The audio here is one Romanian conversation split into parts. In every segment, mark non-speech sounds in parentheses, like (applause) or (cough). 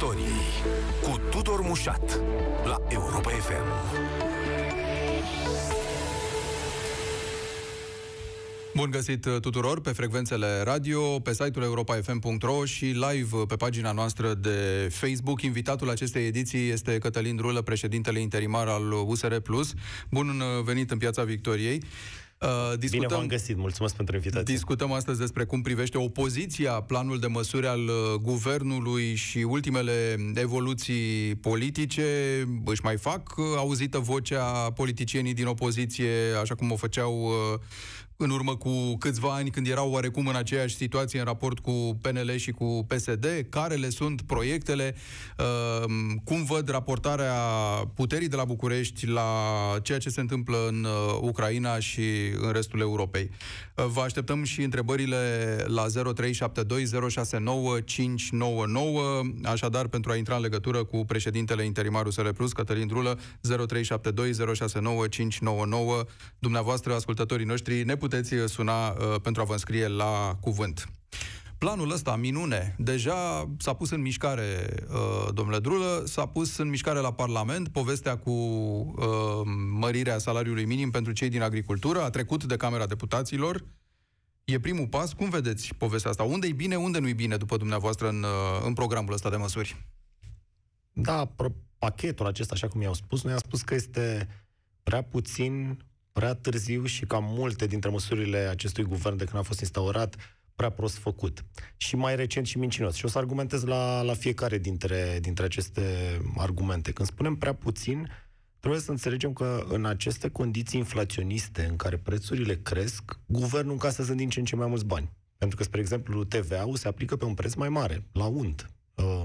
istoriei cu Tudor Mușat la Europa FM. Bun găsit uh, tuturor pe frecvențele radio, pe site-ul europa.fm.ro și live uh, pe pagina noastră de Facebook. Invitatul acestei ediții este Cătălin Drulă, președintele interimar al uh, USR+. Bun venit în Piața Victoriei discutăm, uh, Bine v-am găsit, mulțumesc pentru invitație. Discutăm astăzi despre cum privește opoziția planul de măsuri al uh, guvernului și ultimele evoluții politice. Își mai fac uh, auzită vocea politicienii din opoziție, așa cum o făceau uh, în urmă cu câțiva ani, când erau oarecum în aceeași situație în raport cu PNL și cu PSD, care le sunt proiectele, ehm, cum văd raportarea puterii de la București la ceea ce se întâmplă în uh, Ucraina și în restul Europei. Uh, vă așteptăm și întrebările la 0372069599, așadar pentru a intra în legătură cu președintele interimarul SR Plus, Cătălin Drulă, 0372069599. Dumneavoastră, ascultătorii noștri, ne puteți puteți uh, suna uh, pentru a vă înscrie la cuvânt. Planul ăsta, minune, deja s-a pus în mișcare, uh, domnule Drulă, s-a pus în mișcare la Parlament povestea cu uh, mărirea salariului minim pentru cei din agricultură, a trecut de Camera Deputaților, e primul pas. Cum vedeți povestea asta? Unde-i bine, unde nu-i bine, după dumneavoastră, în, uh, în programul ăsta de măsuri? Da, pachetul acesta, așa cum i-au spus, noi am spus că este prea puțin prea târziu și cam multe dintre măsurile acestui guvern de când a fost instaurat prea prost făcut. Și mai recent și mincinos. Și o să argumentez la, la fiecare dintre, dintre aceste argumente. Când spunem prea puțin, trebuie să înțelegem că în aceste condiții inflaționiste în care prețurile cresc, guvernul încasează din ce în ce mai mulți bani. Pentru că, spre exemplu, TVA-ul se aplică pe un preț mai mare, la unt. Uh,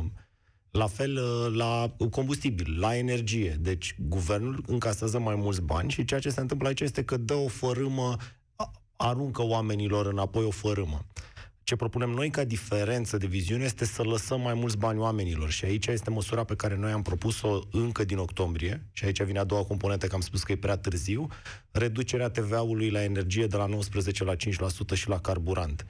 la fel uh, la combustibil, la energie. Deci guvernul încasează mai mulți bani și ceea ce se întâmplă aici este că dă o fărâmă, aruncă oamenilor înapoi o fărâmă. Ce propunem noi ca diferență de viziune este să lăsăm mai mulți bani oamenilor și aici este măsura pe care noi am propus-o încă din octombrie și aici vine a doua componentă, că am spus că e prea târziu, reducerea TVA-ului la energie de la 19 la 5% și la carburant.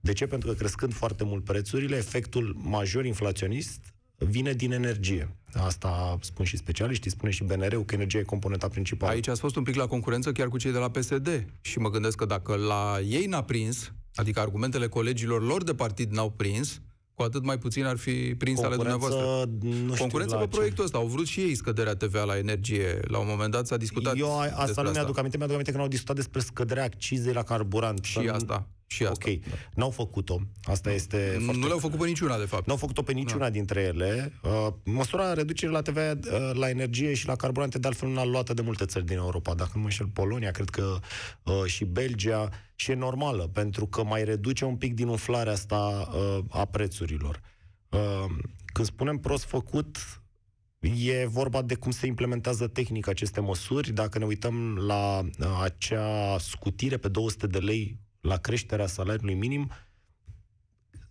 De ce? Pentru că crescând foarte mult prețurile, efectul major inflaționist vine din energie. Asta spun și specialiștii, spune și BNR-ul că energia e componenta principală. Aici a fost un pic la concurență chiar cu cei de la PSD și mă gândesc că dacă la ei n-a prins, adică argumentele colegilor lor de partid n-au prins, cu atât mai puțin ar fi prins ale dumneavoastră. Nu Concurență pe proiectul ăsta. Au vrut și ei scăderea TVA la energie. La un moment dat s-a discutat Eu a, asta nu mi-aduc aminte. Mi-aduc aminte că n-au discutat despre scăderea accizei la carburant. Și asta. Și asta. Ok. Da. N-au făcut-o. Asta nu, este. Nu le-au făcut pe niciuna, de fapt. N-au făcut-o pe niciuna da. dintre ele. Uh, măsura reducerii la TVA, uh, la energie și la carburante, de altfel, n-a luată de multe țări din Europa. Dacă nu mă înșel, Polonia, cred că uh, și Belgia. Și e normală, pentru că mai reduce un pic din umflarea asta uh, a prețurilor. Uh, când spunem prost făcut, E vorba de cum se implementează tehnic aceste măsuri. Dacă ne uităm la uh, acea scutire pe 200 de lei la creșterea salariului minim,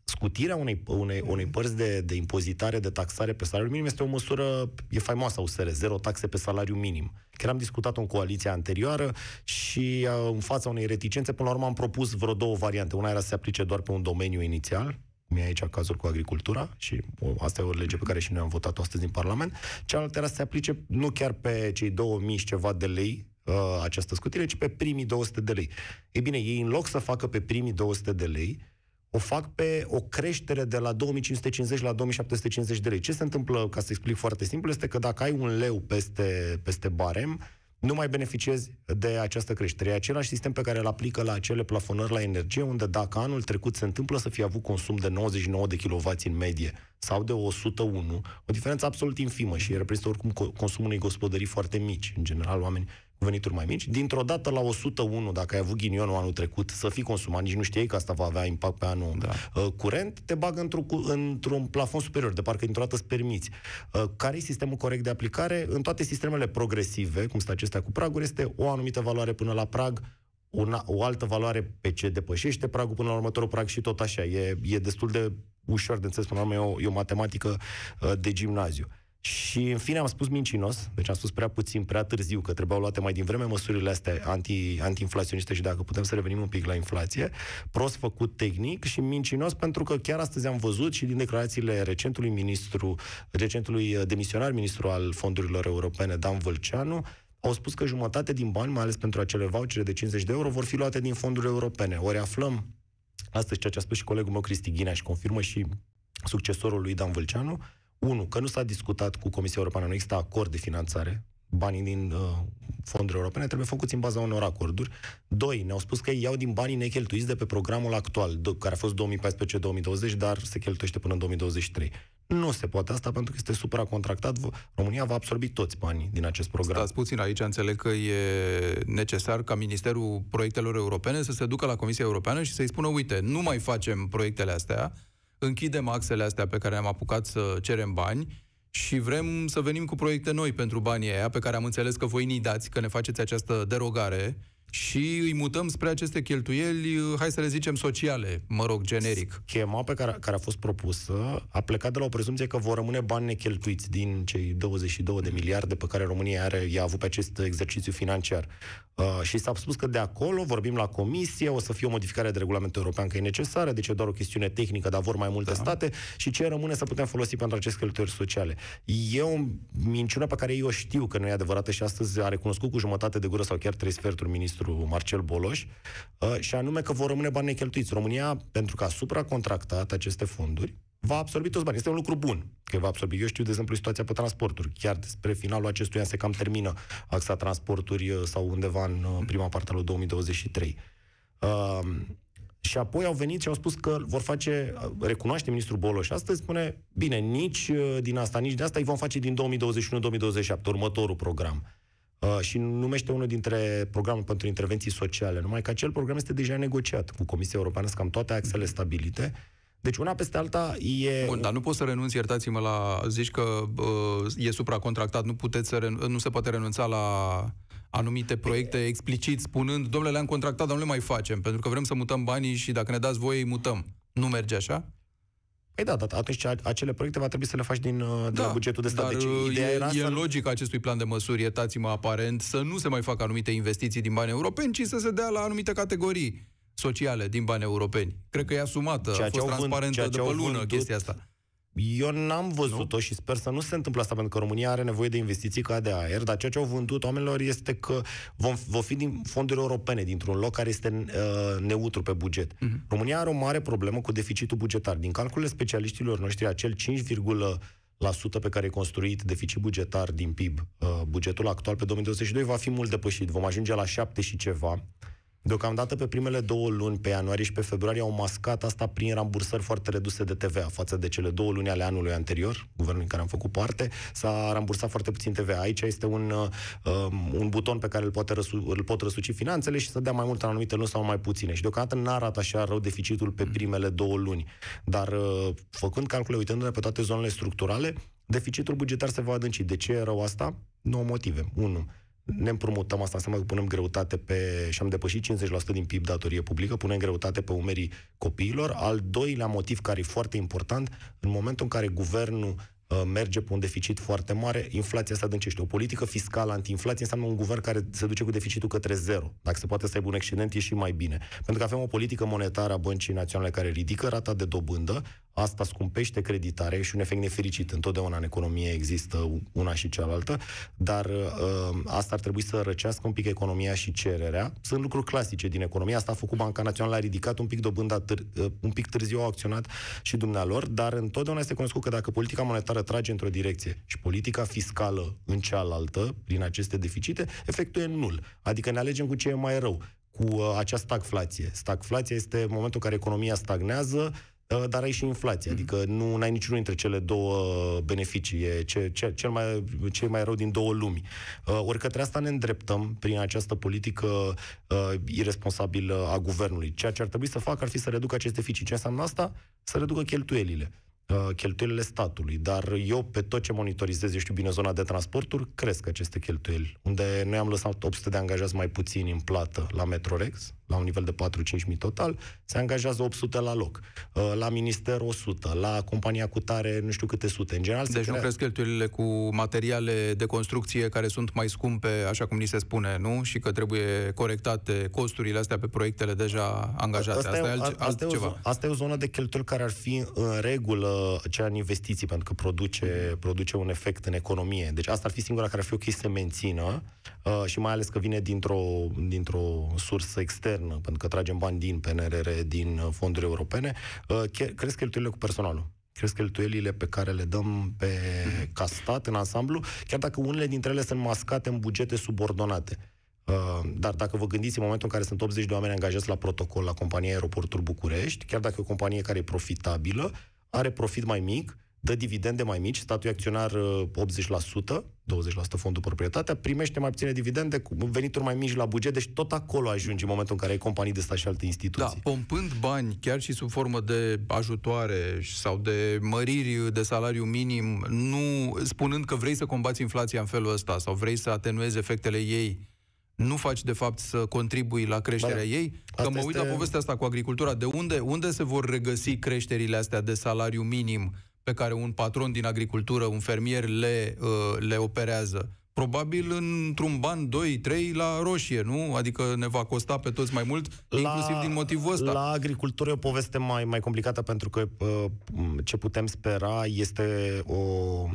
scutirea unei, unei, unei părți de, de impozitare, de taxare pe salariul minim este o măsură, e faimoasă USR, zero taxe pe salariu minim. Chiar am discutat-o în coaliția anterioară și uh, în fața unei reticențe, până la urmă am propus vreo două variante. Una era să se aplice doar pe un domeniu inițial, cum e aici cazul cu agricultura și uh, asta e o lege pe care și noi am votat-o astăzi în Parlament. Cealaltă era să se aplice nu chiar pe cei 2000 și ceva de lei uh, această scutire, ci pe primii 200 de lei. Ei bine, ei în loc să facă pe primii 200 de lei, o fac pe o creștere de la 2550 la 2750 de lei. Ce se întâmplă, ca să explic foarte simplu, este că dacă ai un leu peste, peste barem, nu mai beneficiezi de această creștere. E același sistem pe care îl aplică la acele plafonări la energie, unde dacă anul trecut se întâmplă să fie avut consum de 99 de kW în medie sau de 101, o diferență absolut infimă și reprezintă oricum consumul unei gospodării foarte mici. În general, oameni venituri mai mici, dintr-o dată la 101, dacă ai avut ghinionul anul trecut, să fii consumat, nici nu știai că asta va avea impact pe anul da. Uh, curent, te bagă într-un, într-un plafon superior, de parcă dintr-o dată îți permiți. Uh, care e sistemul corect de aplicare? În toate sistemele progresive, cum sunt acestea cu praguri, este o anumită valoare până la prag, una, o altă valoare pe ce depășește pragul până la următorul prag și tot așa. E, e destul de ușor de înțeles, până la urmă e o, e o matematică uh, de gimnaziu. Și în fine am spus mincinos, deci am spus prea puțin, prea târziu, că trebuiau luate mai din vreme măsurile astea anti, antiinflaționiste și dacă putem să revenim un pic la inflație, prost făcut tehnic și mincinos pentru că chiar astăzi am văzut și din declarațiile recentului ministru, recentului uh, demisionar ministru al fondurilor europene, Dan Vâlceanu, au spus că jumătate din bani, mai ales pentru acele vouchere de 50 de euro, vor fi luate din fonduri europene. Ori aflăm astăzi ceea ce a spus și colegul meu Cristi Ghinea și confirmă și succesorul lui Dan Vâlceanu, Unu, că nu s-a discutat cu Comisia Europeană, nu există acord de finanțare, banii din uh, fonduri europene trebuie făcuți în baza unor acorduri. Doi, ne-au spus că iau din banii necheltuiți de pe programul actual, care a fost 2014-2020, dar se cheltuiește până în 2023. Nu se poate asta pentru că este supracontractat. România va absorbi toți banii din acest program. Stați puțin aici, înțeleg că e necesar ca Ministerul Proiectelor Europene să se ducă la Comisia Europeană și să-i spună, uite, nu mai facem proiectele astea, închidem axele astea pe care am apucat să cerem bani și vrem să venim cu proiecte noi pentru banii aia, pe care am înțeles că voi ni dați, că ne faceți această derogare și îi mutăm spre aceste cheltuieli, uh, hai să le zicem sociale, mă rog, generic. Schema pe care, care a fost propusă a plecat de la o prezumție că vor rămâne bani necheltuiți din cei 22 de miliarde pe care România are, i-a avut pe acest exercițiu financiar. Uh, și s-a spus că de acolo vorbim la comisie, o să fie o modificare de regulament european că e necesară, deci e doar o chestiune tehnică, dar vor mai multe da. state și ce rămâne să putem folosi pentru aceste cheltuieli sociale. E o minciună pe care eu știu că nu e adevărată și astăzi a recunoscut cu jumătate de gură sau chiar trei sferturi ministrul ministru Marcel Boloș, uh, și anume că vor rămâne bani necheltuiți. România, pentru că a supracontractat aceste fonduri, va absorbi toți banii. Este un lucru bun că va absorbi. Eu știu, de exemplu, situația pe transporturi. Chiar despre finalul acestui an se cam termină axa transporturi uh, sau undeva în uh, prima parte lui 2023. și apoi au venit și au spus că vor face, recunoaște ministrul Boloș astăzi, spune, bine, nici din asta, nici de asta, îi vom face din 2021-2027, următorul program. Uh, și numește unul dintre programul pentru intervenții sociale, numai că acel program este deja negociat cu Comisia Europeană, cam toate axele stabilite, deci una peste alta e... Bun, dar nu poți să renunți, iertați-mă, la... Zici că uh, e supracontractat, nu, puteți să renu... nu se poate renunța la anumite proiecte explicit, spunând, domnule, le-am contractat, dar nu le mai facem, pentru că vrem să mutăm banii și dacă ne dați voi, îi mutăm. Nu merge așa? Păi da, da, da atunci acele proiecte va trebui să le faci din, uh, da, la bugetul de stat. Dar deci, uh, ideea e, era e să... logic acestui plan de măsuri, iertați-mă aparent, să nu se mai facă anumite investiții din bani europeni, ci să se dea la anumite categorii sociale din bani europeni. Cred că e asumată, ceea a fost transparentă vând, ceea ce după lună vândut, chestia asta. Eu n-am văzut-o nu? și sper să nu se întâmple asta, pentru că România are nevoie de investiții ca de aer, dar ceea ce au vândut oamenilor este că vom, vom fi din fonduri europene, dintr-un loc care este uh, neutru pe buget. Uh-huh. România are o mare problemă cu deficitul bugetar. Din calculele specialiștilor noștri, acel 5, la sută pe care e construit deficit bugetar din PIB, uh, bugetul actual pe 2022 va fi mult depășit. Vom ajunge la 7 și ceva. Deocamdată pe primele două luni, pe ianuarie și pe februarie, au mascat asta prin rambursări foarte reduse de TVA față de cele două luni ale anului anterior, guvernul în care am făcut parte, s-a rambursat foarte puțin TVA. Aici este un, um, un buton pe care îl, poate răsu, îl pot răsuci finanțele și să dea mai mult în anumite luni sau mai puține. Și deocamdată nu arată așa rău deficitul pe mm. primele două luni. Dar uh, făcând calcule, uitându-ne pe toate zonele structurale, deficitul bugetar se va adânci. De ce e rău asta? Nu motive. 1 ne împrumutăm, asta înseamnă că punem greutate pe, și am depășit 50% din PIB datorie publică, punem greutate pe umerii copiilor. Al doilea motiv care e foarte important, în momentul în care guvernul uh, merge pe un deficit foarte mare, inflația asta dâncește. O politică fiscală antiinflație înseamnă un guvern care se duce cu deficitul către zero. Dacă se poate să aibă un excedent, e și mai bine. Pentru că avem o politică monetară a Băncii Naționale care ridică rata de dobândă, Asta scumpește creditarea și un efect nefericit. Întotdeauna în economie există una și cealaltă, dar uh, asta ar trebui să răcească un pic economia și cererea. Sunt lucruri clasice din economie. Asta a făcut Banca Națională, a ridicat un pic dobânda, târ- uh, un pic târziu au acționat și dumnealor, dar întotdeauna este cunoscut că dacă politica monetară trage într-o direcție și politica fiscală în cealaltă, prin aceste deficite, efectul e nul. Adică ne alegem cu ce e mai rău cu uh, acea stagflație. Stagflația este momentul în care economia stagnează, Uh, dar ai și inflație, adică nu ai niciunul dintre cele două beneficii, e ce, ce, cel mai, ce e mai rău din două lumi. Uh, ori către asta ne îndreptăm prin această politică uh, irresponsabilă a guvernului. Ceea ce ar trebui să facă ar fi să reducă acest deficit. Ce înseamnă asta? Să reducă cheltuielile uh, cheltuielile statului, dar eu pe tot ce monitorizez, eu știu bine, zona de transporturi, cresc aceste cheltuieli, unde noi am lăsat 800 de angajați mai puțini în plată la Metrorex, la un nivel de 4 5000 mii total, se angajează 800 la loc, uh, la minister 100, la compania cu tare nu știu câte sute. În general, deci crea... nu cresc cheltuielile cu materiale de construcție care sunt mai scumpe, așa cum ni se spune, nu? Și că trebuie corectate costurile astea pe proiectele deja angajate. Asta, asta, e, alt, asta, e, o, asta e o zonă de cheltuieli care ar fi în regulă cea în investiții, pentru că produce, produce un efect în economie. Deci asta ar fi singura care ar fi o să mențină, Uh, și mai ales că vine dintr-o, dintr-o sursă externă, pentru că tragem bani din PNRR, din uh, fonduri europene, uh, cresc cheltuielile cu personalul cresc cheltuielile pe care le dăm pe, mhm. ca stat în ansamblu, chiar dacă unele dintre ele sunt mascate în bugete subordonate. Uh, dar dacă vă gândiți în momentul în care sunt 80 de oameni angajați la protocol la compania Aeroportul București, chiar dacă e o companie care e profitabilă, are profit mai mic, dă dividende mai mici, statul e acționar 80%, uh, 20% fondul proprietatea, primește mai puține dividende, cu venituri mai mici la buget, deci tot acolo ajungi în momentul în care ai companii de stat și alte da, instituții. Da, pompând bani, chiar și sub formă de ajutoare sau de măriri de salariu minim, nu spunând că vrei să combați inflația în felul ăsta sau vrei să atenuezi efectele ei, nu faci de fapt să contribui la creșterea da, ei? Că asta mă uit este... la povestea asta cu agricultura. De unde, unde se vor regăsi creșterile astea de salariu minim pe care un patron din agricultură, un fermier, le, uh, le operează. Probabil într-un ban, 2, 3 la roșie, nu? Adică ne va costa pe toți mai mult, la, inclusiv din motivul ăsta. La agricultură e o poveste mai, mai complicată pentru că uh, ce putem spera este o, uh,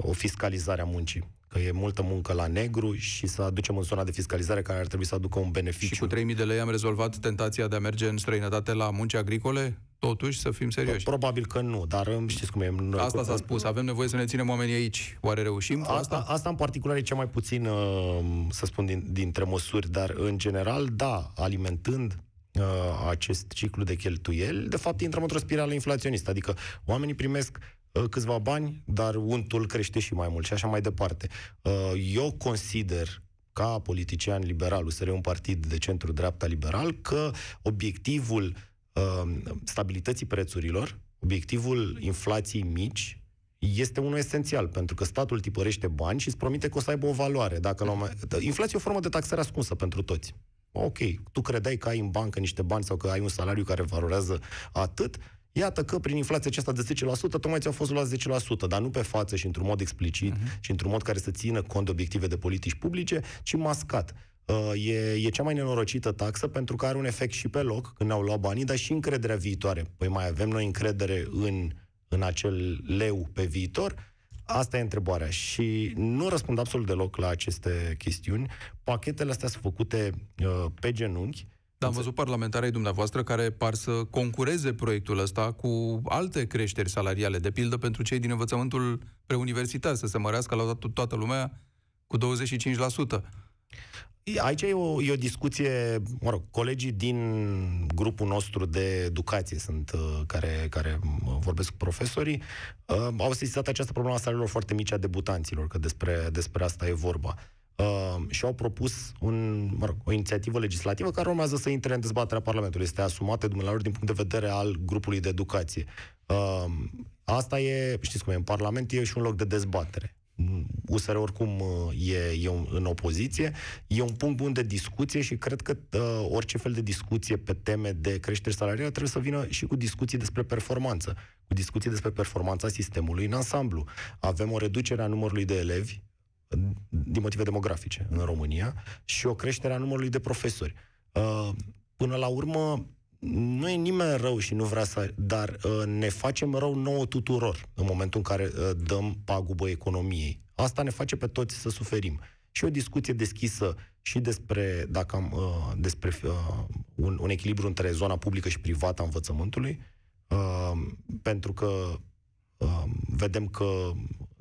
o fiscalizare a muncii e multă muncă la negru și să aducem în zona de fiscalizare care ar trebui să aducă un beneficiu. Și cu 3.000 de lei am rezolvat tentația de a merge în străinătate la munci agricole? Totuși, să fim serioși. Probabil că nu, dar um, știți cum e. asta s-a spus, avem nevoie să ne ținem oamenii aici. Oare reușim? Asta, asta, asta în particular e cea mai puțin, um, să spun, din, dintre măsuri, dar în general, da, alimentând uh, acest ciclu de cheltuieli, de fapt intrăm într-o spirală inflaționistă, adică oamenii primesc Uh, câțiva bani, dar untul crește și mai mult și așa mai departe. Uh, eu consider ca politician liberal, USR un partid de centru-dreapta liberal, că obiectivul uh, stabilității prețurilor, obiectivul inflației mici, este unul esențial, pentru că statul tipărește bani și îți promite că o să aibă o valoare. Dacă la Inflația e o formă de taxare ascunsă pentru toți. Ok, tu credeai că ai în bancă niște bani sau că ai un salariu care valorează atât, Iată că prin inflația aceasta de 10%, tocmai ți-au fost luați 10%, dar nu pe față și într-un mod explicit uh-huh. și într-un mod care să țină cont de obiective de politici publice, ci mascat. Uh, e, e cea mai nenorocită taxă pentru că are un efect și pe loc, când au luat banii, dar și încrederea viitoare. Păi mai avem noi încredere în, în acel leu pe viitor? Asta e întrebarea și nu răspund absolut deloc la aceste chestiuni. Pachetele astea sunt făcute uh, pe genunchi dar am văzut parlamentarii dumneavoastră care par să concureze proiectul ăsta cu alte creșteri salariale, de pildă pentru cei din învățământul preuniversitar, să se mărească la toată lumea cu 25%. Aici e o, e o discuție, mă rog, colegii din grupul nostru de educație sunt uh, care, care vorbesc cu profesorii, uh, au sesizat această problemă a salariilor foarte mici a debutanților, că despre, despre asta e vorba uh, și-au propus un, mă rog, o inițiativă legislativă care urmează să intre în dezbaterea Parlamentului. Este asumată dumneavoastră, din punct de vedere al grupului de educație. Uh, asta e, știți cum e, în Parlament e și un loc de dezbatere. USR oricum uh, e, e în opoziție, e un punct bun de discuție și cred că uh, orice fel de discuție pe teme de creștere salarială trebuie să vină și cu discuții despre performanță, cu discuții despre performanța sistemului în ansamblu. Avem o reducere a numărului de elevi din motive demografice în România și o creștere a numărului de profesori. Uh, până la urmă, nu e nimeni rău și nu vrea să... Dar uh, ne facem rău nouă tuturor în momentul în care uh, dăm pagubă economiei. Asta ne face pe toți să suferim. Și o discuție deschisă și despre, dacă am, despre un, un echilibru între zona publică și privată a învățământului, pentru că vedem că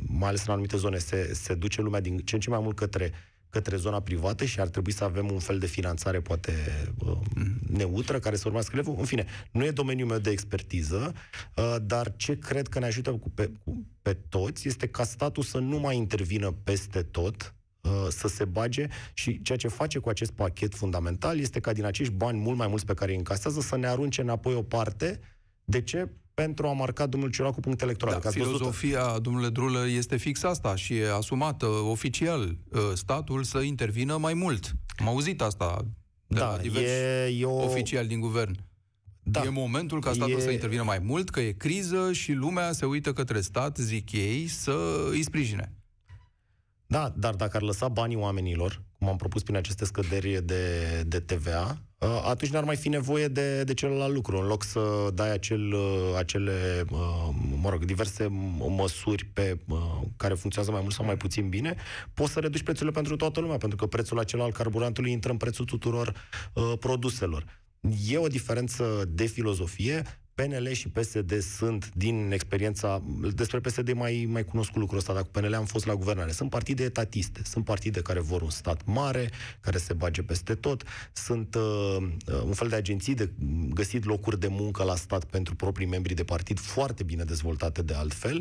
mai ales în anumite zone, se, se duce lumea din ce în ce mai mult către către zona privată și ar trebui să avem un fel de finanțare poate uh, neutră care să urmească elevul. În fine, nu e domeniul meu de expertiză, uh, dar ce cred că ne ajută cu pe, cu, pe toți este ca statul să nu mai intervină peste tot, uh, să se bage și ceea ce face cu acest pachet fundamental este ca din acești bani mult mai mulți pe care îi încasează să ne arunce înapoi o parte. De ce? pentru a marca domnul Ciolacu punct electoral. Da, filozofia, văzut... domnule Drulă, este fix asta și e asumată uh, oficial uh, statul să intervină mai mult. Am auzit asta de da, la diversi e, e o... oficial din guvern. Da. E momentul ca statul e... să intervină mai mult, că e criză și lumea se uită către stat, zic ei, să îi sprijine. Da, dar dacă ar lăsa banii oamenilor m-am propus prin aceste scăderi de, de TVA, atunci n-ar mai fi nevoie de, de celălalt lucru. În loc să dai acel, acele, mă rog, diverse măsuri pe, care funcționează mai mult sau mai puțin bine, poți să reduci prețurile pentru toată lumea, pentru că prețul acela al carburantului intră în prețul tuturor uh, produselor. E o diferență de filozofie. PNL și PSD sunt, din experiența, despre PSD mai, mai cunosc lucrul ăsta, Dacă PNL am fost la guvernare. Sunt partide etatiste, sunt partide care vor un stat mare, care se bage peste tot, sunt uh, uh, un fel de agenții de găsit locuri de muncă la stat pentru proprii membri de partid, foarte bine dezvoltate de altfel.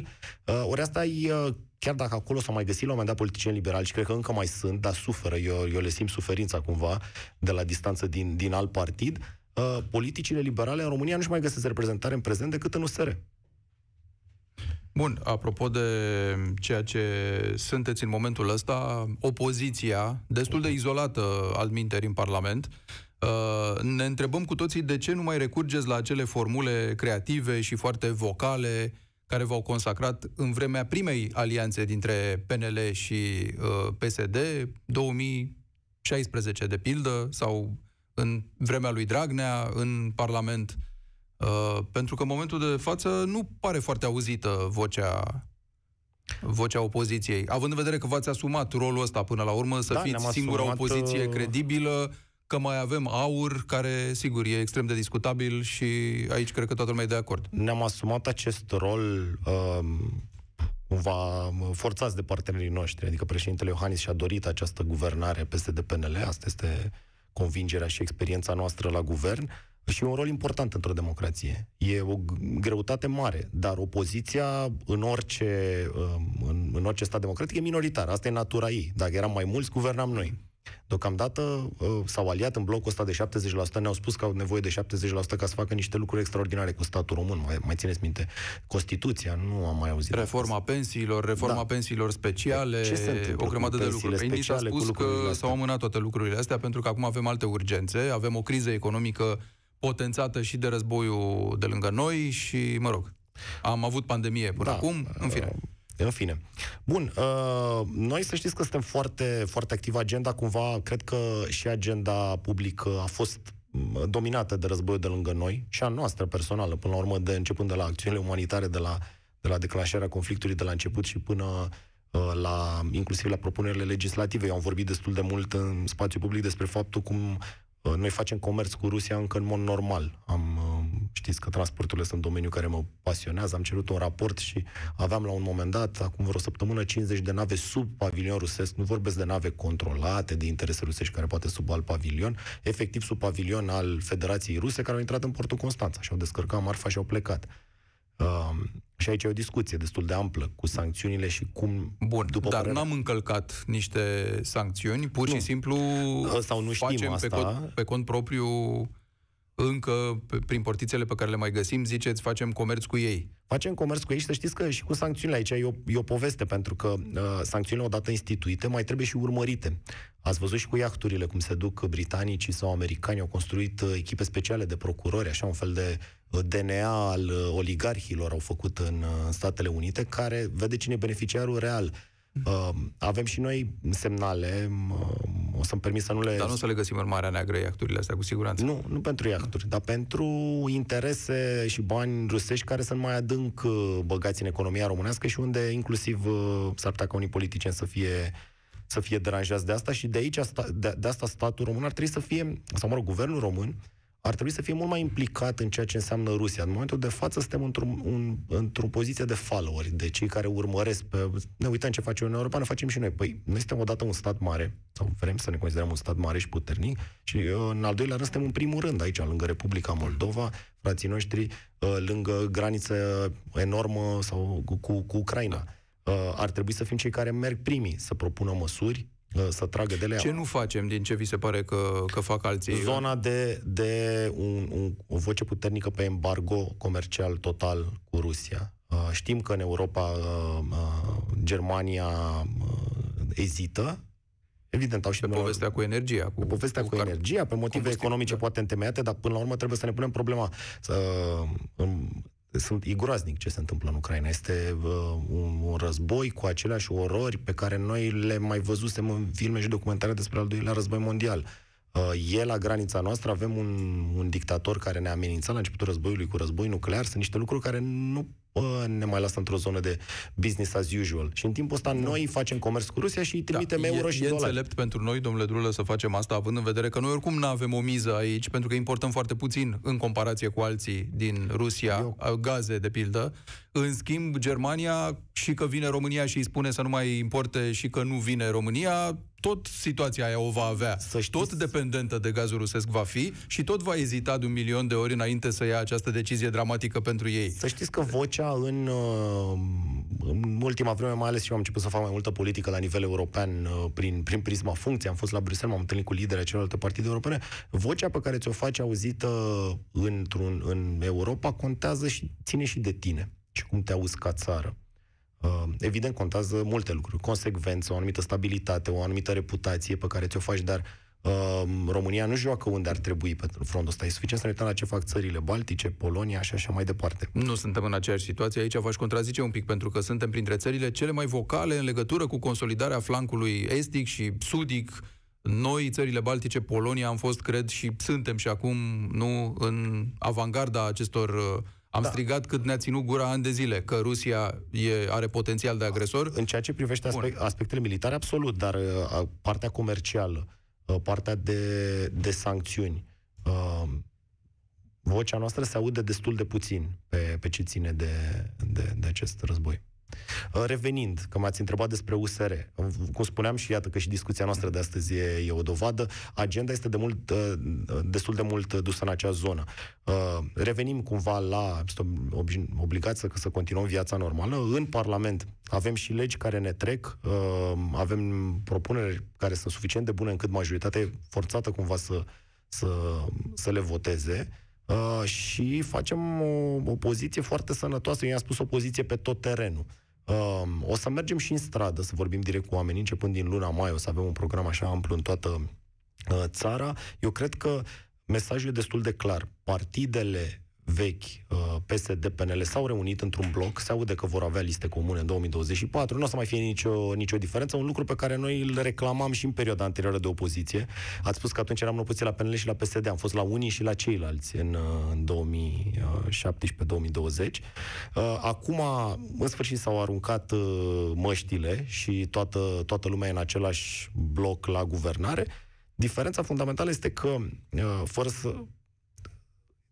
Uh, ori asta e uh, chiar dacă acolo s-au mai găsit la un moment dat politicieni liberali și cred că încă mai sunt, dar suferă, eu, eu le simt suferința cumva de la distanță din, din alt partid, Uh, politicile liberale în România nu-și mai găsesc reprezentare în prezent decât în USR. Bun, apropo de ceea ce sunteți în momentul ăsta, opoziția, destul de izolată al minterii în Parlament, uh, ne întrebăm cu toții de ce nu mai recurgeți la acele formule creative și foarte vocale care v-au consacrat în vremea primei alianțe dintre PNL și uh, PSD, 2016 de pildă, sau în vremea lui Dragnea, în Parlament? Uh, pentru că în momentul de față nu pare foarte auzită vocea vocea opoziției. Având în vedere că v-ați asumat rolul ăsta până la urmă, să da, fiți singura asumat... Uh, opoziție credibilă, că mai avem aur, care, sigur, e extrem de discutabil și aici cred că toată lumea e de acord. Ne-am asumat acest rol um, cumva forțați de partenerii noștri, adică președintele Iohannis și-a dorit această guvernare peste de PNL, asta este convingerea și experiența noastră la guvern și e un rol important într-o democrație. E o greutate mare, dar opoziția în orice, um, în, în orice stat democratic e minoritară. Asta e natura ei. Dacă eram mai mulți, guvernam noi. Deocamdată uh, s-au aliat în blocul ăsta de 70%, ne-au spus că au nevoie de 70% ca să facă niște lucruri extraordinare cu statul român. Mai, mai țineți minte, Constituția, nu am mai auzit. Reforma pensiilor, reforma da. pensiilor speciale, Ce se o grămadă de lucruri. Pe păi a spus că s-au amânat toate lucrurile astea pentru că acum avem alte urgențe, avem o criză economică potențată și de războiul de lângă noi și, mă rog, am avut pandemie până da, acum, în fine. Uh, în fine. Bun, uh, noi să știți că suntem foarte, foarte activ agenda, cumva cred că și agenda publică a fost dominată de războiul de lângă noi și a noastră personală, până la urmă, de începând de la acțiunile umanitare, de la, de la declanșarea conflictului de la început și până uh, la, inclusiv la propunerile legislative. Eu am vorbit destul de mult în spațiu public despre faptul cum Ă, noi facem comerț cu Rusia încă în mod normal. Am, ă, știți că transporturile sunt domeniul care mă pasionează, am cerut un raport și aveam la un moment dat, acum vreo săptămână, 50 de nave sub pavilion rusesc, nu vorbesc de nave controlate de interese rusești care poate sub alt pavilion, efectiv sub pavilion al Federației Ruse care au intrat în portul Constanța și au descărcat marfa și au plecat. Și aici e o discuție destul de amplă cu sancțiunile și cum... Bun, după dar părerea... n-am încălcat niște sancțiuni, pur nu. simplu Asta nu știm facem asta. Pe, cont, pe cont propriu încă pe, prin portițele pe care le mai găsim, ziceți, facem comerț cu ei. Facem comerț cu ei și să știți că și cu sancțiunile aici e o, e o poveste, pentru că uh, sancțiunile odată instituite mai trebuie și urmărite. Ați văzut și cu iahturile cum se duc britanicii sau americanii, au construit uh, echipe speciale de procurori, așa un fel de DNA al uh, oligarhilor au făcut uh, în Statele Unite, care vede cine e beneficiarul real. Hmm. Um, avem și noi semnale, um, o să-mi permis să nu le... Dar nu să le găsim în Marea Neagră iacturile astea, cu siguranță. Nu, nu pentru iacturi, dar pentru interese și bani rusești care sunt mai adânc uh, băgați în economia românească și unde inclusiv s-ar putea ca unii politicieni să fie să fie deranjați de asta și de aici, de, de asta statul român ar trebui să fie, sau mă rog, guvernul român, ar trebui să fie mult mai implicat în ceea ce înseamnă Rusia. În momentul de față suntem într-o, un, într poziție de followeri, de cei care urmăresc, pe, ne uităm ce face Uniunea Europeană, facem și noi. Păi, noi suntem odată un stat mare, sau vrem să ne considerăm un stat mare și puternic, și uh, în al doilea rând suntem în primul rând aici, lângă Republica Moldova, frații noștri, uh, lângă graniță enormă sau cu, cu Ucraina. Uh, ar trebui să fim cei care merg primii, să propună măsuri, Uh, să tragă de lea. Ce nu facem din ce vi se pare că, că fac alții? Zona de, de un, un, o voce puternică pe embargo comercial total cu Rusia. Uh, știm că în Europa uh, Germania ezită, Evident, au și pe povestea la... cu energia. Cu, pe povestea cu, cu energia, pe motive economice da. poate întemeiate, dar până la urmă trebuie să ne punem problema. Să, în, sunt, e groaznic ce se întâmplă în Ucraina. Este uh, un, un război cu aceleași orori pe care noi le mai văzusem în filme și documentare despre al doilea război mondial. Uh, e la granița noastră, avem un, un dictator care ne amenința la începutul războiului cu război nuclear. Sunt niște lucruri care nu bă, ne mai lasă într-o zonă de business as usual. Și în timpul ăsta da. noi facem comerț cu Rusia și îi trimitem da, euro e, și e dolari. înțelept pentru noi, domnule Drulă, să facem asta, având în vedere că noi oricum nu avem o miză aici, pentru că importăm foarte puțin în comparație cu alții din Rusia, Eu... gaze, de pildă, în schimb, Germania și că vine România și îi spune să nu mai importe și că nu vine România, tot situația aia o va avea. Să știți. Tot dependentă de gazul rusesc va fi și tot va ezita de un milion de ori înainte să ia această decizie dramatică pentru ei. Să știți că vocea în, uh, în ultima vreme, mai ales eu am început să fac mai multă politică la nivel european uh, prin, prin prisma funcției, am fost la Bruxelles, m-am întâlnit cu liderii celorlalte partide europene, vocea pe care ți-o faci auzită într-un, în Europa contează și ține și de tine și cum te auzi ca țară. Uh, evident, contează multe lucruri. Consecvență, o anumită stabilitate, o anumită reputație pe care ți-o faci, dar uh, România nu joacă unde ar trebui pentru frontul ăsta. E suficient să ne uităm la ce fac țările Baltice, Polonia și așa mai departe. Nu suntem în aceeași situație. Aici v-aș contrazice un pic, pentru că suntem printre țările cele mai vocale în legătură cu consolidarea flancului estic și sudic. Noi, țările Baltice, Polonia, am fost, cred, și suntem și acum, nu, în avangarda acestor uh, am da. strigat cât ne-a ținut gura ani de zile, că Rusia e, are potențial de agresor. În ceea ce privește aspect, aspectele militare, absolut, dar uh, partea comercială, uh, partea de, de sancțiuni, uh, vocea noastră se aude destul de puțin pe, pe ce ține de, de, de acest război. Uh, revenind, că m-ați întrebat despre USR, cum spuneam și iată că și discuția noastră de astăzi e, e o dovadă, agenda este de mult, uh, destul de mult dusă în acea zonă. Uh, revenim cumva la, obligați să, să continuăm viața normală, în Parlament avem și legi care ne trec, avem propuneri care sunt suficient de bune încât majoritatea e forțată cumva să, să, să le voteze. Uh, și facem o, o poziție foarte sănătoasă. Eu i-am spus o poziție pe tot terenul. Um, o să mergem și în stradă să vorbim direct cu oamenii, începând din luna mai, o să avem un program așa amplu în toată uh, țara. Eu cred că mesajul e destul de clar. Partidele vechi, uh, PSD, PNL, s-au reunit într-un bloc, se aude că vor avea liste comune în 2024, nu o să mai fie nicio, nicio diferență, un lucru pe care noi îl reclamam și în perioada anterioară de opoziție. Ați spus că atunci eram în opoziție la PNL și la PSD, am fost la unii și la ceilalți în, uh, în 2017-2020. Uh, acum, în sfârșit, s-au aruncat măștile și toată, toată lumea e în același bloc la guvernare. Diferența fundamentală este că, fără să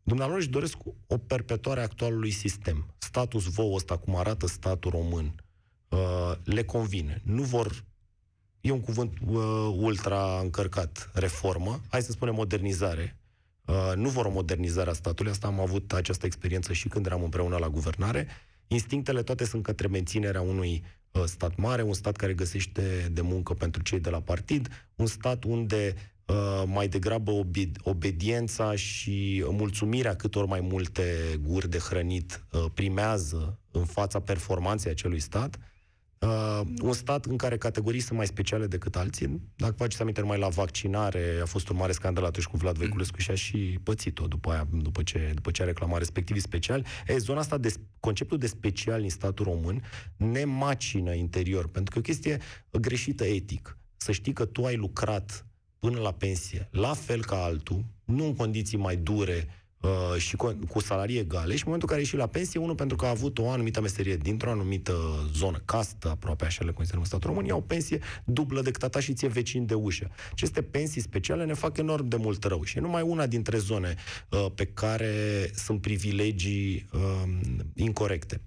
Dumnealor își doresc o perpetuare actualului sistem. Status vouă ăsta, cum arată statul român, uh, le convine. Nu vor e un cuvânt uh, ultra încărcat, reformă, hai să spunem modernizare. Uh, nu vor o modernizare a statului, asta am avut această experiență și când eram împreună la guvernare. Instinctele toate sunt către menținerea unui uh, stat mare, un stat care găsește de muncă pentru cei de la partid, un stat unde Uh, mai degrabă obediența și mulțumirea câtor mai multe guri de hrănit uh, primează în fața performanței acelui stat, Uh, un stat în care categorii sunt mai speciale decât alții. Dacă faceți aminte numai la vaccinare, a fost un mare scandal atunci cu Vlad Voiculescu și a și pățit-o după, aia, după, ce, după ce a reclamat respectivii special. E, zona asta, de, conceptul de special în statul român ne macină interior, pentru că e o chestie greșită etic. Să știi că tu ai lucrat până la pensie, la fel ca altul, nu în condiții mai dure uh, și cu, cu salarii egale și în momentul în care a ieșit la pensie, unul pentru că a avut o anumită meserie dintr-o anumită zonă, castă, aproape așa le considerăm statul român, ia pensie dublă decât a ta și ție vecin de ușă. Aceste pensii speciale ne fac enorm de mult rău și e numai una dintre zone uh, pe care sunt privilegii uh, incorrecte.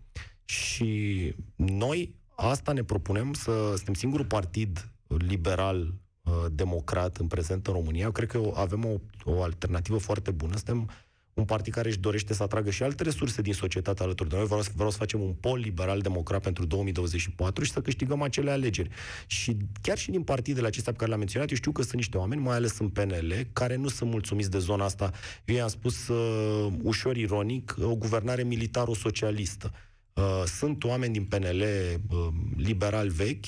Și noi asta ne propunem să suntem singurul partid liberal Uh, democrat în prezent în România. Eu cred că avem o, o alternativă foarte bună. Suntem un partid care își dorește să atragă și alte resurse din societate alături de noi. Vreau, vreau să facem un pol liberal-democrat pentru 2024 și să câștigăm acele alegeri. Și chiar și din partidele acestea pe care le-am menționat, eu știu că sunt niște oameni, mai ales în PNL, care nu sunt mulțumiți de zona asta. Eu i-am spus uh, ușor ironic, o guvernare militaro-socialistă. Uh, sunt oameni din PNL uh, liberal vechi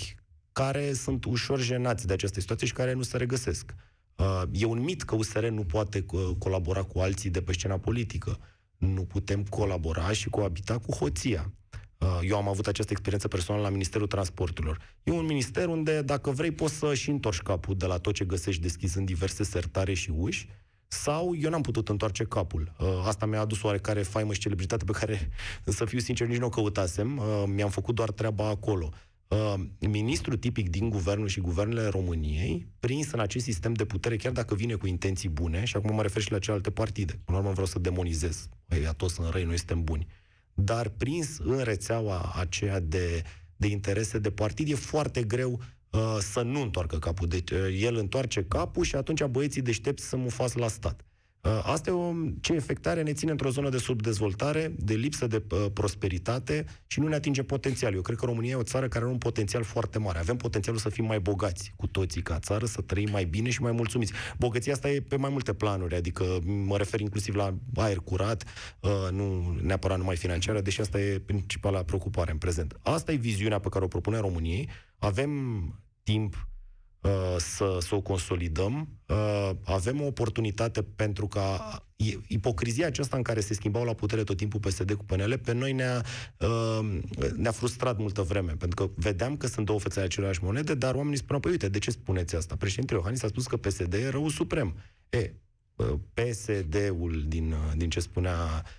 care sunt ușor jenați de această situație și care nu se regăsesc. Uh, e un mit că USR nu poate uh, colabora cu alții de pe scena politică. Nu putem colabora și coabita cu hoția. Uh, eu am avut această experiență personală la Ministerul Transporturilor. E un minister unde, dacă vrei, poți să și întorci capul de la tot ce găsești deschis în diverse sertare și uși, sau eu n-am putut întoarce capul. Asta mi-a adus oarecare faimă și celebritate pe care, (laughs) să fiu sincer, nici nu o căutasem. Mi-am făcut doar treaba acolo. Ehm, ministru tipic din guvernul și guvernele României, prins în acest sistem de putere, chiar dacă vine cu intenții bune, și acum mă refer și la celelalte partide, până la urmă vreau să demonizez, băi, toți sunt răi, noi suntem buni, dar prins în rețeaua aceea de, de interese de partid, e foarte greu uh, să nu întoarcă capul. Deci, uh, el întoarce capul și atunci băieții deștepți să mufați la stat. Uh, asta e o, ce efectare ne ține într-o zonă de subdezvoltare, de lipsă de uh, prosperitate și nu ne atinge potențialul. Eu cred că România e o țară care are un potențial foarte mare. Avem potențialul să fim mai bogați cu toții ca țară, să trăim mai bine și mai mulțumiți. Bogăția asta e pe mai multe planuri, adică mă refer inclusiv la aer curat, uh, nu neapărat numai financiară, deși asta e principala preocupare în prezent. Asta e viziunea pe care o propune României. Avem timp Uh, să, să o consolidăm. Uh, avem o oportunitate pentru ca ipocrizia aceasta în care se schimbau la putere tot timpul PSD cu PNL, pe noi ne-a, uh, ne-a frustrat multă vreme, pentru că vedeam că sunt două fețe ale aceleași monede, dar oamenii spuneau, păi uite, de ce spuneți asta? Președintele Iohannis a spus că PSD e rău suprem. E, PSD-ul, din, din ce spunea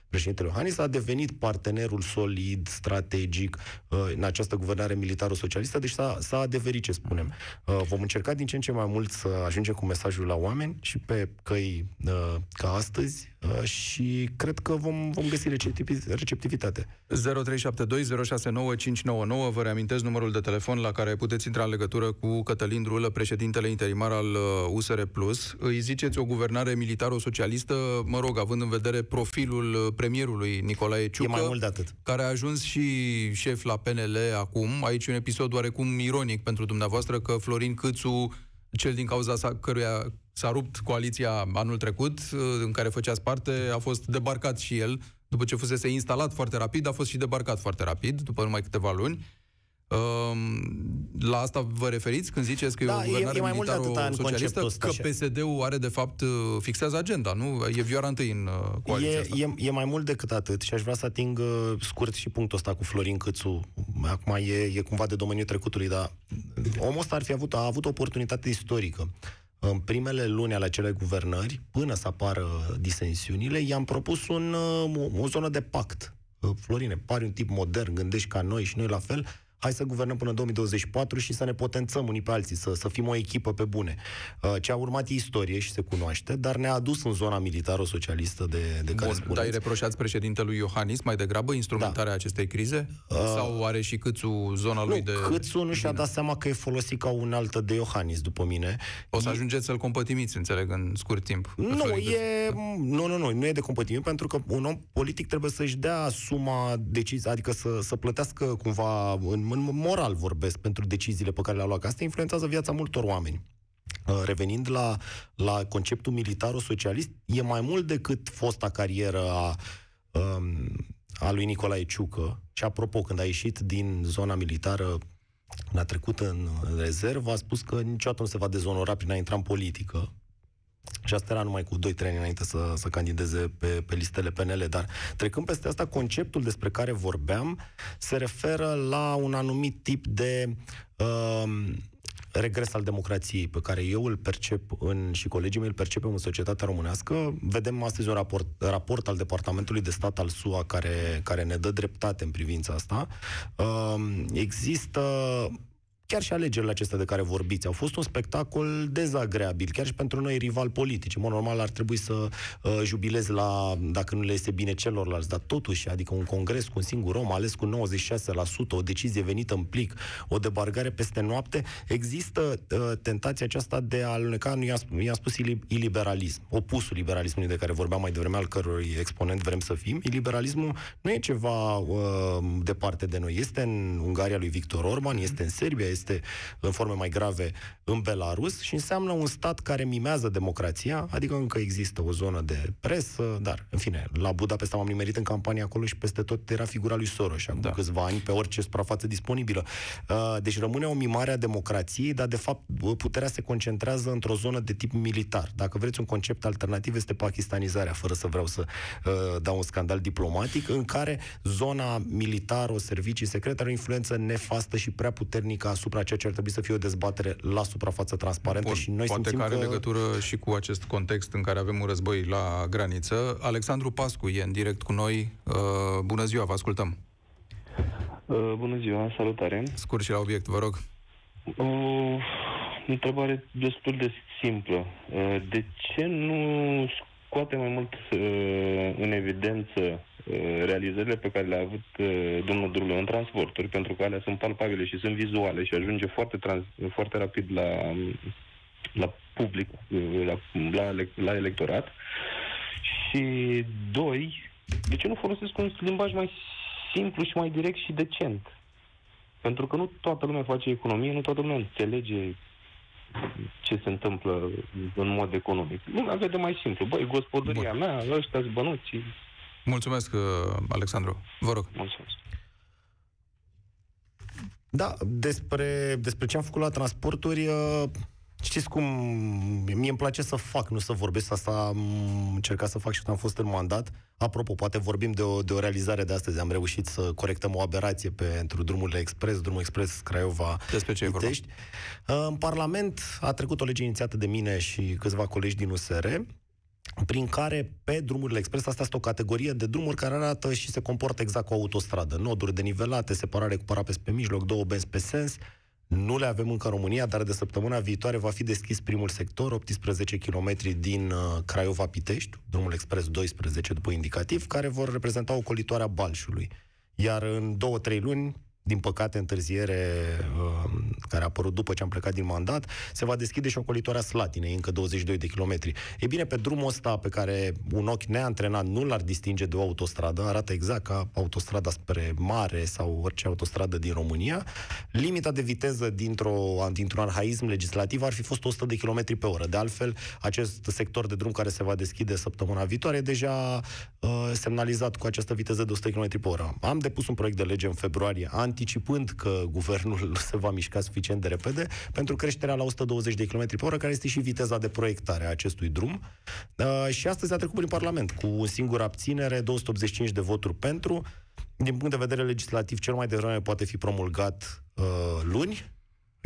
președintele Iohannis, a devenit partenerul solid, strategic uh, în această guvernare militaro-socialistă, deci s-a, s-a adeverit ce spunem. Uh, vom încerca din ce în ce mai mult să ajungem cu mesajul la oameni și pe căi uh, ca astăzi, Uh, și cred că vom, vom găsi receptivitate. 0372069599 vă reamintesc numărul de telefon la care puteți intra în legătură cu Cătălin Drulă, președintele interimar al USR+. Uh, Plus. Îi ziceți o guvernare militaro-socialistă, mă rog, având în vedere profilul uh, premierului Nicolae Ciucă, e mai mult de atât. care a ajuns și șef la PNL acum. Aici un episod oarecum ironic pentru dumneavoastră că Florin Câțu cel din cauza sa, căruia, s-a rupt coaliția anul trecut, uh, în care făceați parte, a fost debarcat și el, după ce fusese instalat foarte rapid, a fost și debarcat foarte rapid, după numai câteva luni. Um, la asta vă referiți când ziceți că da, e o guvernare e, mult atâta socialistă, în că PSD-ul are de fapt, uh, fixează agenda, nu? E vioara întâi în uh, coaliția e, asta. E, e mai mult decât atât și aș vrea să ating scurt și punctul ăsta cu Florin Câțu. Acum e, e cumva de domeniul trecutului, dar omul ăsta ar fi avut, a avut o oportunitate istorică în primele luni ale acelei guvernări, până să apară disensiunile, i-am propus un, uh, o, o zonă de pact. Uh, Florine, pari un tip modern, gândești ca noi și noi la fel, hai să guvernăm până 2024 și să ne potențăm unii pe alții, să, să fim o echipă pe bune. Uh, ce a urmat istorie și se cunoaște, dar ne-a adus în zona militară socialistă de, de care Bun, spuneți. Dar îi reproșați președintelui Iohannis mai degrabă instrumentarea da. acestei crize? Uh, Sau are și Câțu zona nu, lui de... Câțu nu și-a dat seama că e folosit ca un altă de Iohannis, după mine. O să e... ajungeți să-l compătimiți, înțeleg, în scurt timp. Nu, e... Da. Nu, nu, nu, nu e de compătimit, pentru că un om politic trebuie să-și dea suma decizii, adică să, să plătească cumva în mână în moral vorbesc, pentru deciziile pe care le au luat. asta influențează viața multor oameni. Uh, revenind la, la conceptul militar-socialist, e mai mult decât fosta carieră a, um, a lui Nicolae Ciucă. Și apropo, când a ieșit din zona militară, când a trecut în rezervă, a spus că niciodată nu se va dezonora prin a intra în politică și asta era numai cu 2-3 ani înainte să, să candideze pe, pe listele PNL. Dar trecând peste asta, conceptul despre care vorbeam se referă la un anumit tip de uh, regres al democrației pe care eu îl percep în, și colegii mei îl percepem în societatea românească. Vedem astăzi un raport, raport al Departamentului de Stat al SUA care, care ne dă dreptate în privința asta. Uh, există Chiar și alegerile acestea de care vorbiți au fost un spectacol dezagreabil, chiar și pentru noi rival politici. În mod normal ar trebui să uh, jubilez la, dacă nu le este bine celorlalți, dar totuși, adică un congres cu un singur om, ales cu 96%, o decizie venită în plic, o debargare peste noapte, există uh, tentația aceasta de a aluneca, nu i-am, spus, i-a spus iliberalism, opusul liberalismului de care vorbeam mai devreme, al cărui exponent vrem să fim. Iliberalismul nu e ceva uh, departe de noi. Este în Ungaria lui Victor Orban, este în Serbia, este în forme mai grave în Belarus și înseamnă un stat care mimează democrația, adică încă există o zonă de presă, dar, în fine, la Budapesta m-am nimerit în campanie acolo și peste tot era figura lui Soros, acum da. câțiva ani, pe orice suprafață disponibilă. Uh, deci rămâne o mimare a democrației, dar, de fapt, uh, puterea se concentrează într-o zonă de tip militar. Dacă vreți un concept alternativ, este pakistanizarea, fără să vreau să uh, dau un scandal diplomatic, în care zona militară, o servicii secrete are o influență nefastă și prea puternică asupra asupra ceea ce ar trebui să fie o dezbatere la suprafață transparentă Bun, și noi poate simțim că are că... legătură și cu acest context în care avem un război la graniță. Alexandru Pascu e în direct cu noi. Uh, bună ziua, vă ascultăm. Uh, bună ziua, salutare. Scurt și la obiect, vă rog. O uh, întrebare destul de simplă. Uh, de ce nu scoate mai mult uh, în evidență uh, realizările pe care le-a avut uh, domnul Drulă în transporturi, pentru că alea sunt palpabile și sunt vizuale și ajunge foarte, trans, foarte rapid la, la public, la, la, la electorat. Și doi, de ce nu folosesc un limbaj mai simplu și mai direct și decent? Pentru că nu toată lumea face economie, nu toată lumea înțelege ce se întâmplă în mod economic. Lumea vede mai simplu. Băi, gospodăria Bun. mea, ăștia sunt bănuții. Mulțumesc, uh, Alexandru. Vă rog. Mulțumesc. Da, despre, despre ce am făcut la transporturi, uh Știți cum, mie îmi place să fac, nu să vorbesc, asta am încercat să fac și când am fost în mandat. Apropo, poate vorbim de o, de o realizare de astăzi, am reușit să corectăm o aberație pentru drumurile expres, drumul expres Craiova Despre ce Itești. În Parlament a trecut o lege inițiată de mine și câțiva colegi din USR, prin care pe drumurile expres, asta este o categorie de drumuri care arată și se comportă exact cu o autostradă. Noduri denivelate, separare cu parapet pe mijloc, două benzi pe sens, nu le avem încă în România, dar de săptămâna viitoare va fi deschis primul sector, 18 km din uh, Craiova-Pitești, drumul expres 12 după indicativ, care vor reprezenta o colitoare a Balșului. Iar în 2-3 luni din păcate, întârziere uh, care a apărut după ce am plecat din mandat, se va deschide și ocolitoarea Slatinei, încă 22 de kilometri. E bine, pe drumul ăsta pe care un ochi neantrenat nu l-ar distinge de o autostradă, arată exact ca autostrada spre mare sau orice autostradă din România, limita de viteză dintr-o, dintr-un arhaism legislativ ar fi fost 100 de km pe oră. De altfel, acest sector de drum care se va deschide săptămâna viitoare e deja uh, semnalizat cu această viteză de 100 km pe oră. Am depus un proiect de lege în februarie anticipând că guvernul (laughs) se va mișca suficient de repede, pentru creșterea la 120 de km pe oră, care este și viteza de proiectare a acestui drum. Uh, și astăzi a trecut prin Parlament cu o singură abținere, 285 de voturi pentru. Din punct de vedere legislativ, cel mai devreme poate fi promulgat uh, luni,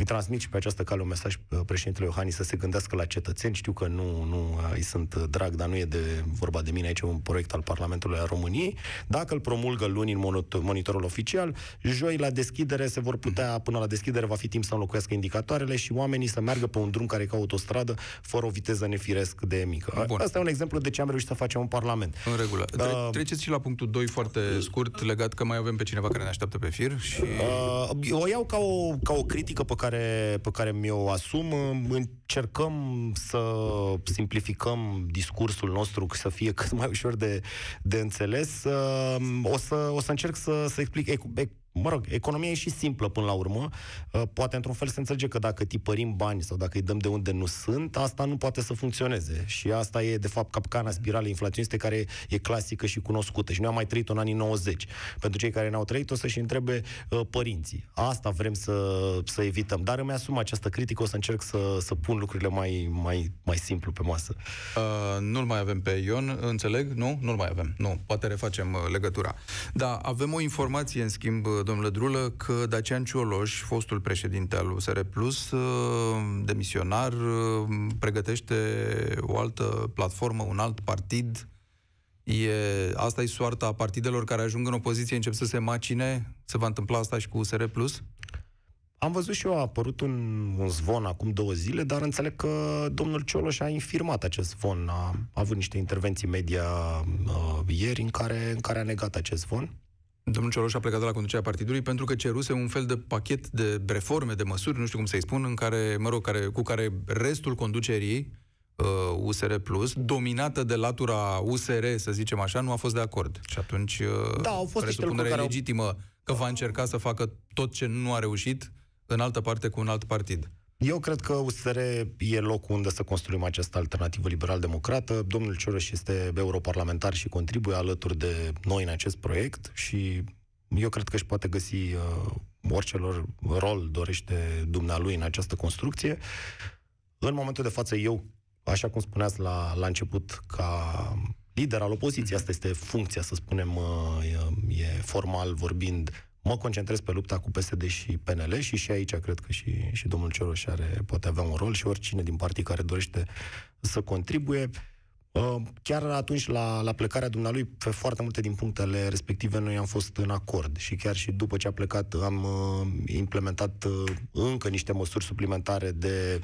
îi transmit și pe această cale un mesaj uh, președintele Iohannis să se gândească la cetățeni. Știu că nu, nu uh, îi sunt uh, drag, dar nu e de vorba de mine aici, un proiect al Parlamentului a României. Dacă îl promulgă luni în monitorul oficial, joi la deschidere se vor putea, până la deschidere va fi timp să înlocuiască indicatoarele și oamenii să meargă pe un drum care e ca autostradă, fără o viteză nefiresc de mică. Bun. Asta e un exemplu de ce am reușit să facem un Parlament. În regulă. Uh, Treceți și la punctul 2 foarte scurt, legat că mai avem pe cineva care ne așteaptă pe fir. Și... Uh, o iau ca o, ca o critică pe care care, pe care mi-o asum. Încercăm să simplificăm discursul nostru să fie cât mai ușor de, de înțeles. O să, o să încerc să, să explic mă rog, economia e și simplă până la urmă. Uh, poate într-un fel se înțelege că dacă tipărim bani sau dacă îi dăm de unde nu sunt, asta nu poate să funcționeze. Și asta e, de fapt, capcana spirală inflaționiste care e clasică și cunoscută. Și noi am mai trăit-o în anii 90. Pentru cei care n-au trăit, o să-și întrebe uh, părinții. Asta vrem să, să evităm. Dar îmi asum această critică, o să încerc să, să pun lucrurile mai, mai, mai simplu pe masă. Uh, nu-l mai avem pe Ion, înțeleg? Nu? Nu-l mai avem. Nu. Poate refacem uh, legătura. Da, avem o informație, în schimb, domnule Drulă, că Dacian Cioloș, fostul președinte al USR Plus, uh, demisionar, uh, pregătește o altă platformă, un alt partid. E, asta e soarta a partidelor care ajung în opoziție, încep să se macine? Se va întâmpla asta și cu USR Plus? Am văzut și eu, a apărut un, un zvon acum două zile, dar înțeleg că domnul Cioloș a infirmat acest zvon. A, a avut niște intervenții media uh, ieri în care, în care a negat acest zvon. Domnul Cioloș a plecat de la conducerea partidului pentru că ceruse un fel de pachet de reforme, de măsuri, nu știu cum să-i spun, în care, mă rog, care, cu care restul conducerii uh, USR Plus, dominată de latura USR, să zicem așa, nu a fost de acord. Și atunci uh, da, au fost presupunere care legitimă au... că va încerca să facă tot ce nu a reușit în altă parte cu un alt partid. Eu cred că USR e locul unde să construim această alternativă liberal-democrată. Domnul Cioroș este europarlamentar și contribuie alături de noi în acest proiect și eu cred că își poate găsi uh, orice lor rol dorește dumnealui în această construcție. În momentul de față, eu, așa cum spuneați la, la început, ca lider al opoziției, asta este funcția, să spunem, uh, e, e formal vorbind mă concentrez pe lupta cu PSD și PNL și și aici cred că și, și domnul Cioroș are, poate avea un rol și oricine din partii care dorește să contribuie. Uh, chiar atunci, la, la plecarea dumnealui, pe foarte multe din punctele respective, noi am fost în acord și chiar și după ce a plecat am uh, implementat uh, încă niște măsuri suplimentare de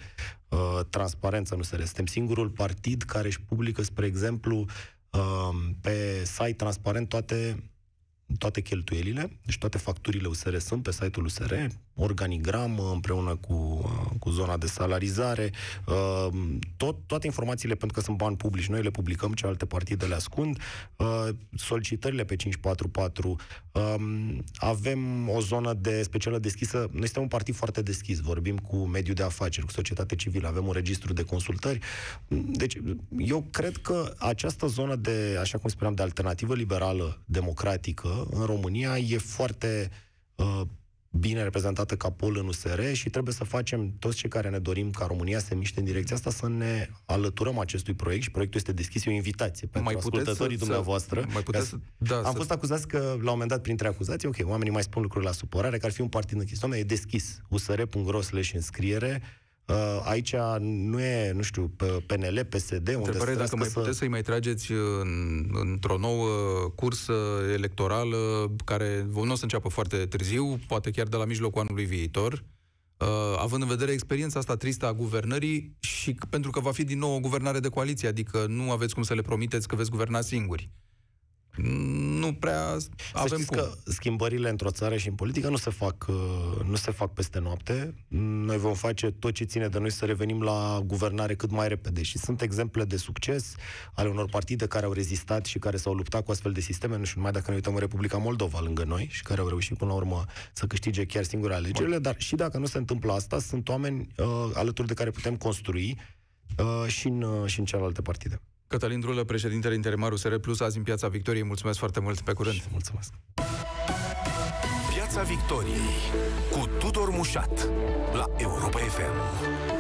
uh, transparență, nu se Suntem singurul partid care își publică, spre exemplu, uh, pe site transparent toate toate cheltuielile și deci toate facturile USR sunt pe site-ul USR, organigram împreună cu, uh, cu zona de salarizare, uh, tot, toate informațiile, pentru că sunt bani publici, noi le publicăm, ce alte partide le ascund, uh, solicitările pe 544, um, avem o zonă de specială deschisă, noi suntem un partid foarte deschis, vorbim cu mediul de afaceri, cu societate civilă, avem un registru de consultări, deci eu cred că această zonă de, așa cum spuneam, de alternativă liberală, democratică, în România e foarte uh, bine reprezentată ca pol în USR și trebuie să facem toți cei care ne dorim ca România să se miște în direcția asta să ne alăturăm acestui proiect și proiectul este deschis, e o invitație pentru mai ascultătorii să, dumneavoastră. Mai puteți să, da, am să... fost acuzați că, la un moment dat, printre acuzații, ok, oamenii mai spun lucruri la supărare, că ar fi un partid închis. Doamne, e deschis. usr.ro în înscriere, Uh, aici nu e, nu știu, PNL, PSD, unde Întrebare dacă mai să... puteți să-i mai trageți uh, în, într-o nouă cursă electorală care nu o să înceapă foarte târziu, poate chiar de la mijlocul anului viitor, uh, având în vedere experiența asta tristă a guvernării și pentru că va fi din nou o guvernare de coaliție, adică nu aveți cum să le promiteți că veți guverna singuri nu prea avem să știți cum. că schimbările într-o țară și în politică nu se, fac, uh, nu se fac peste noapte. Noi vom face tot ce ține de noi să revenim la guvernare cât mai repede. Și sunt exemple de succes ale unor partide care au rezistat și care s-au luptat cu astfel de sisteme, nu știu mai dacă ne uităm în Republica Moldova lângă noi și care au reușit până la urmă să câștige chiar singure alegerile, dar și dacă nu se întâmplă asta, sunt oameni uh, alături de care putem construi uh, și, în, uh, și în celelalte partide. Cătălin Drulă, președintele interimar SR Plus, azi în Piața Victoriei. Mulțumesc foarte mult, pe curând. Mulțumesc. Piața Victoriei cu Tudor Mușat la Europa FM.